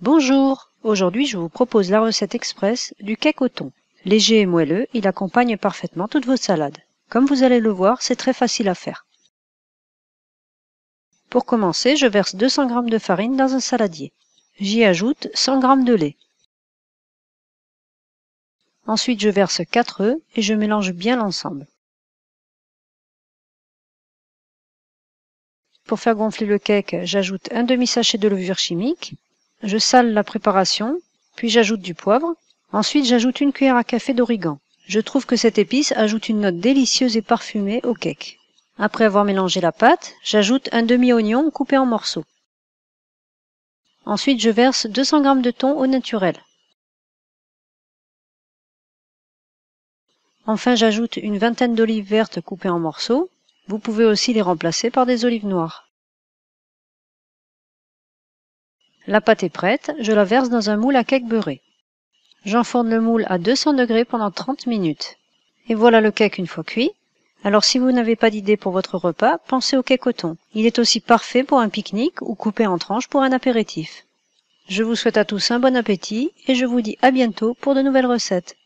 Bonjour, aujourd'hui je vous propose la recette express du cake au thon. Léger et moelleux, il accompagne parfaitement toutes vos salades. Comme vous allez le voir, c'est très facile à faire. Pour commencer, je verse 200 g de farine dans un saladier. J'y ajoute 100 g de lait. Ensuite, je verse 4 œufs et je mélange bien l'ensemble. Pour faire gonfler le cake, j'ajoute un demi-sachet de levure chimique je sale la préparation, puis j'ajoute du poivre. Ensuite, j'ajoute une cuillère à café d'origan. Je trouve que cette épice ajoute une note délicieuse et parfumée au cake. Après avoir mélangé la pâte, j'ajoute un demi-oignon coupé en morceaux. Ensuite, je verse 200 g de thon au naturel. Enfin, j'ajoute une vingtaine d'olives vertes coupées en morceaux. Vous pouvez aussi les remplacer par des olives noires. La pâte est prête, je la verse dans un moule à cake beurré. J'enfourne le moule à 200 degrés pendant 30 minutes. Et voilà le cake une fois cuit. Alors si vous n'avez pas d'idée pour votre repas, pensez au cake coton. Il est aussi parfait pour un pique-nique ou coupé en tranches pour un apéritif. Je vous souhaite à tous un bon appétit et je vous dis à bientôt pour de nouvelles recettes.